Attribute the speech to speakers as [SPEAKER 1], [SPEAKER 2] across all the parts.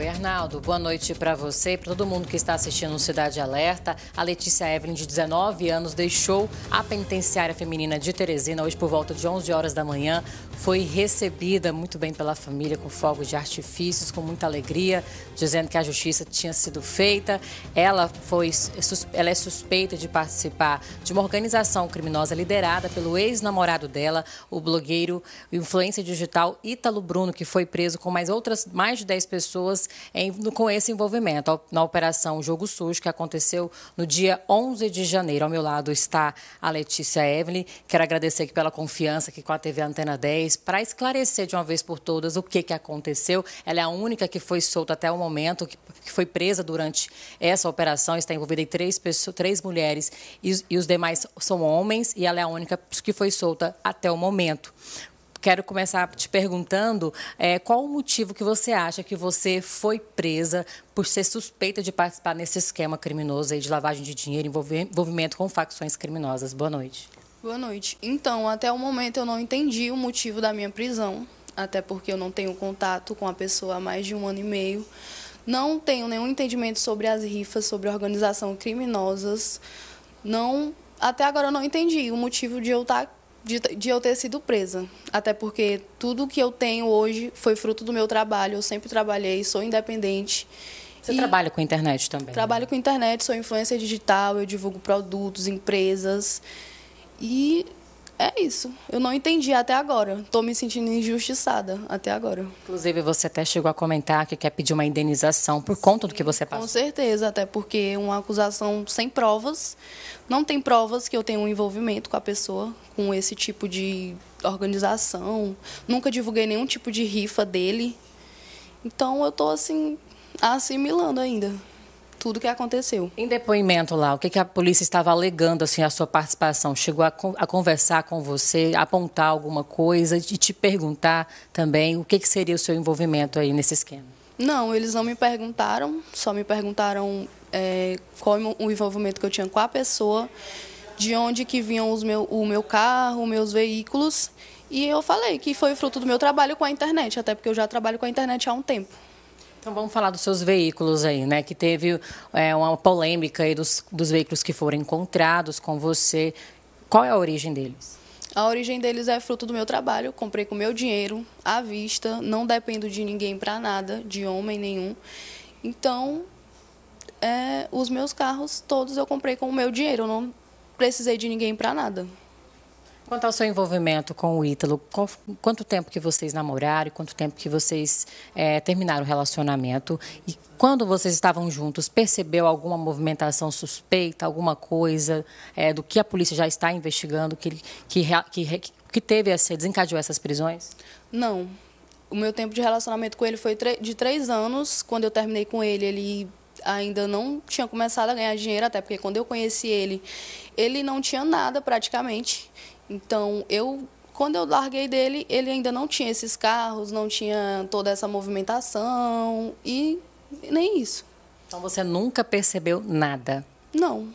[SPEAKER 1] Oi, Arnaldo, boa noite para você e para todo mundo que está assistindo o Cidade Alerta. A Letícia Evelyn, de 19 anos, deixou a penitenciária feminina de Teresina hoje por volta de 11 horas da manhã. Foi recebida muito bem pela família, com fogos de artifícios, com muita alegria, dizendo que a justiça tinha sido feita. Ela, foi, ela é suspeita de participar de uma organização criminosa liderada pelo ex-namorado dela, o blogueiro, e influência digital Ítalo Bruno, que foi preso com mais outras mais de 10 pessoas em, com esse envolvimento na Operação Jogo SUS, que aconteceu no dia 11 de janeiro. Ao meu lado está a Letícia Evelyn. Quero agradecer aqui pela confiança aqui com a TV Antena 10 para esclarecer de uma vez por todas o que, que aconteceu. Ela é a única que foi solta até o momento, que, que foi presa durante essa operação. Está envolvida em três, pessoas, três mulheres e, e os demais são homens, e ela é a única que foi solta até o momento quero começar te perguntando é, qual o motivo que você acha que você foi presa por ser suspeita de participar nesse esquema criminoso aí de lavagem de dinheiro, envolvimento com facções criminosas. Boa noite.
[SPEAKER 2] Boa noite. Então, até o momento eu não entendi o motivo da minha prisão, até porque eu não tenho contato com a pessoa há mais de um ano e meio. Não tenho nenhum entendimento sobre as rifas, sobre organização criminosas. Não, até agora eu não entendi o motivo de eu estar tá de, de, eu ter sido presa. Até porque tudo que eu tenho hoje foi fruto do meu trabalho. Eu sempre trabalhei, sou
[SPEAKER 1] independente. Você e trabalha com internet também? Trabalho
[SPEAKER 2] né? com internet, sou influência digital, eu divulgo produtos, empresas. E é isso. Eu não entendi até agora. Estou me sentindo injustiçada até agora.
[SPEAKER 1] Inclusive, você até chegou a comentar que quer pedir uma indenização por conta do que você passou. Com
[SPEAKER 2] certeza, até porque uma acusação sem provas, não tem provas que eu tenho um envolvimento com a pessoa, com esse tipo de organização. Nunca divulguei nenhum tipo de rifa dele. Então, eu estou assim, assimilando ainda tudo o que aconteceu. Em
[SPEAKER 1] depoimento lá, o que, que a polícia estava alegando, assim, a sua participação? Chegou a, con a conversar com você, apontar alguma coisa e te perguntar também o que, que seria o seu envolvimento aí nesse esquema?
[SPEAKER 2] Não, eles não me perguntaram, só me perguntaram é, qual é o envolvimento que eu tinha com a pessoa, de onde que vinham os meu, o meu carro, meus veículos, e eu falei que foi fruto do meu trabalho com a internet, até porque eu já trabalho com a internet há um tempo.
[SPEAKER 1] Então vamos falar dos seus veículos aí, né? Que teve é, uma polêmica aí dos, dos veículos que foram encontrados com você. Qual é a origem deles?
[SPEAKER 2] A origem deles é fruto do meu trabalho. comprei com meu dinheiro, à vista, não dependo de ninguém para nada, de homem nenhum. Então, é, os meus carros todos eu comprei com o meu dinheiro, eu não precisei de ninguém para nada.
[SPEAKER 1] Quanto ao seu envolvimento com o Ítalo, quanto tempo que vocês namoraram, e quanto tempo que vocês é, terminaram o relacionamento e quando vocês estavam juntos, percebeu alguma movimentação suspeita, alguma coisa é, do que a polícia já está investigando, que, que, que, que teve essa, desencadeou essas prisões?
[SPEAKER 2] Não. O meu tempo de relacionamento com ele foi de três anos. Quando eu terminei com ele, ele ainda não tinha começado a ganhar dinheiro, até porque quando eu conheci ele, ele não tinha nada praticamente. Então, eu quando eu larguei dele, ele ainda não tinha esses carros, não tinha toda essa movimentação e
[SPEAKER 1] nem isso. Então você nunca percebeu nada? Não.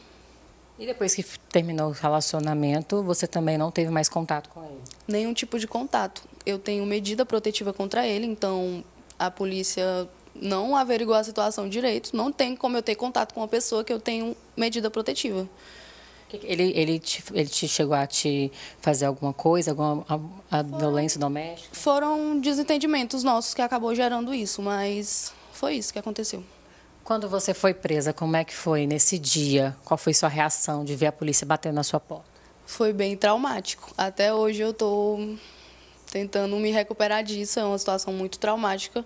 [SPEAKER 1] E depois que terminou o relacionamento, você também não teve mais contato com ele? Nenhum tipo
[SPEAKER 2] de contato. Eu tenho medida protetiva contra ele, então a polícia não averigou a situação direito. Não tem como eu ter contato com uma pessoa que eu tenho medida protetiva.
[SPEAKER 1] Ele, ele, te, ele te chegou a te fazer alguma coisa, alguma a, a violência doméstica?
[SPEAKER 2] Foram desentendimentos nossos que acabou gerando isso, mas foi isso que aconteceu.
[SPEAKER 1] Quando você foi presa, como é que foi nesse dia? Qual foi sua reação de ver a polícia batendo na sua porta?
[SPEAKER 2] Foi bem traumático. Até hoje eu estou tentando me recuperar disso. É uma situação muito traumática.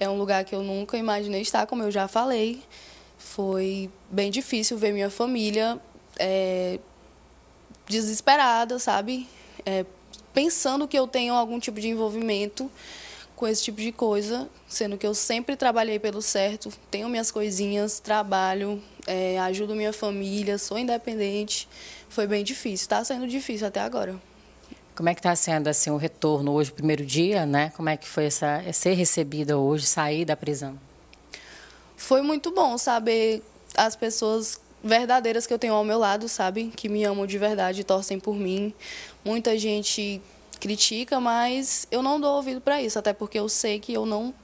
[SPEAKER 2] É um lugar que eu nunca imaginei estar, como eu já falei. Foi bem difícil ver minha família é, desesperada, sabe? É, pensando que eu tenho algum tipo de envolvimento com esse tipo de coisa, sendo que eu sempre trabalhei pelo certo, tenho minhas coisinhas, trabalho, é, ajudo minha família, sou independente. Foi bem difícil, está sendo difícil até agora.
[SPEAKER 1] Como é que está sendo assim o retorno hoje, primeiro dia, né? Como é que foi essa é ser recebida hoje, sair da prisão?
[SPEAKER 2] Foi muito bom saber as pessoas verdadeiras que eu tenho ao meu lado, sabe? Que me amam de verdade, torcem por mim. Muita gente critica, mas eu não dou ouvido para isso, até porque eu sei que eu não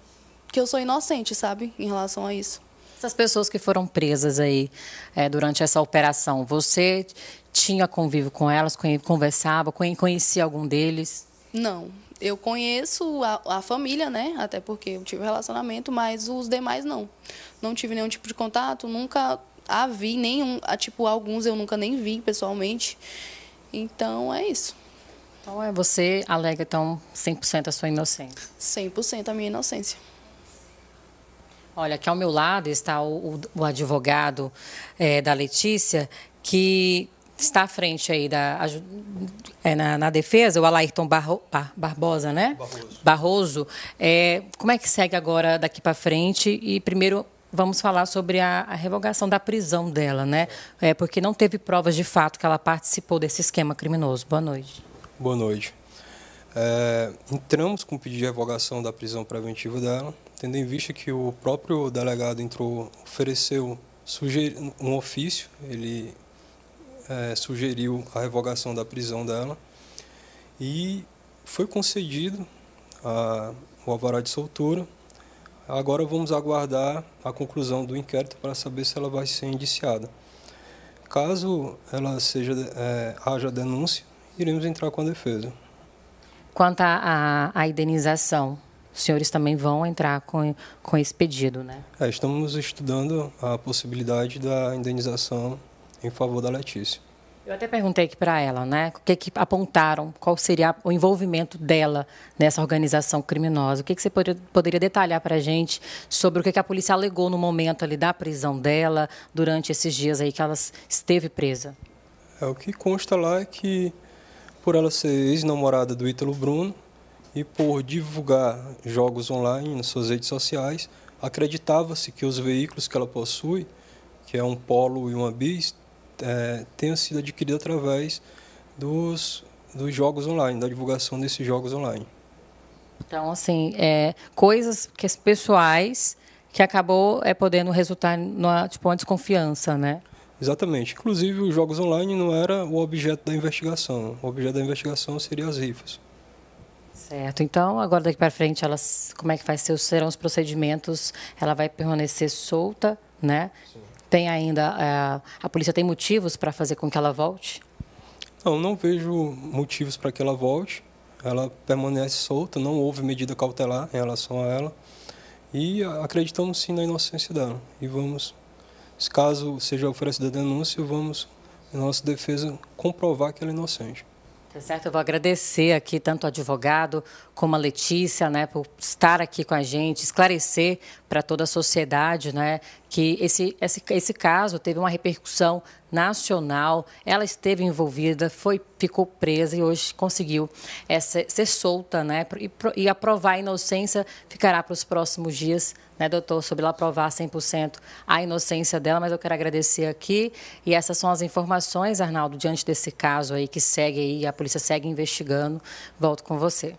[SPEAKER 2] que eu sou inocente, sabe, em relação a isso.
[SPEAKER 1] Essas pessoas que foram presas aí é, durante essa operação, você tinha convívio com elas, conversava, conhecia algum deles?
[SPEAKER 2] Não, eu conheço a, a, família, né? Até porque eu tive relacionamento, mas os demais não. Não tive nenhum tipo de contato, nunca a vi, nenhum. A, tipo, alguns eu nunca nem vi pessoalmente. Então é isso.
[SPEAKER 1] Então é você alega então 100% a sua inocência.
[SPEAKER 2] 100% a minha inocência.
[SPEAKER 1] Olha, aqui ao meu lado está o, o advogado é, da Letícia, que está à frente aí da, é, na, na, defesa, o Alairton Barro, Bar, Barbosa, né? Barroso. Barroso é, como é que segue agora daqui para frente? E primeiro vamos falar sobre a, a revogação da prisão dela, né? É, porque não teve provas de fato que ela participou desse esquema criminoso. Boa noite.
[SPEAKER 3] Boa noite. É, entramos com o pedido de revogação da prisão preventiva dela, tendo em vista que o próprio delegado entrou, ofereceu um ofício, ele é, sugeriu a revogação da prisão dela e foi concedido a, o alvará de soltura. Agora vamos aguardar a conclusão do inquérito para saber se ela vai ser indiciada. Caso ela seja é, haja denúncia, iremos entrar com a defesa.
[SPEAKER 1] Quanto à, indenização, os senhores também vão entrar com, com esse pedido, né?
[SPEAKER 3] É, estamos estudando a possibilidade da indenização em favor da Letícia.
[SPEAKER 1] Eu até perguntei aqui para ela, né? O que, que apontaram, qual seria o envolvimento dela nessa organização criminosa? O que, que você poderia, poderia detalhar para a gente sobre o que, que a polícia alegou no momento ali da prisão dela, durante esses dias aí que ela esteve presa?
[SPEAKER 3] É, o que consta lá é que, por ela ser ex-namorada do Ítalo Bruno e por divulgar jogos online nas suas redes sociais, acreditava-se que os veículos que ela possui, que é um Polo e uma Bis, é, sido adquirida através dos, dos jogos online, da divulgação desses
[SPEAKER 1] jogos online. Então, assim, é, coisas que, pessoais que acabou é, podendo resultar numa tipo, uma desconfiança, né? Exatamente. Inclusive, os
[SPEAKER 3] jogos online não era o objeto da investigação. O objeto da investigação seria as rifas.
[SPEAKER 1] Certo. Então, agora daqui para frente, elas, como é que vai ser, serão os procedimentos? Ela vai permanecer solta, né? Sim. Tem ainda. A, é, a polícia tem motivos para fazer com que ela volte?
[SPEAKER 3] Não, não vejo motivos para que ela volte. Ela permanece solta, não houve medida cautelar em relação a ela. E acreditamos sim na inocência dela. E vamos, caso seja oferecida a denúncia, vamos, em nossa defesa, comprovar que ela é inocente.
[SPEAKER 1] Tá certo, eu vou agradecer aqui tanto o advogado como a Letícia, né, por estar aqui com a gente, esclarecer para toda a sociedade, né, que esse, esse, esse caso teve uma repercussão nacional. Ela esteve envolvida, foi ficou presa e hoje conseguiu é, ser, ser, solta, né? E, e aprovar a inocência ficará para os próximos dias, né, doutor? Sobre ela aprovar 100% a inocência dela, mas eu quero agradecer aqui. E essas são as informações, Arnaldo, diante desse caso aí que segue aí, a polícia segue investigando. Volto com você.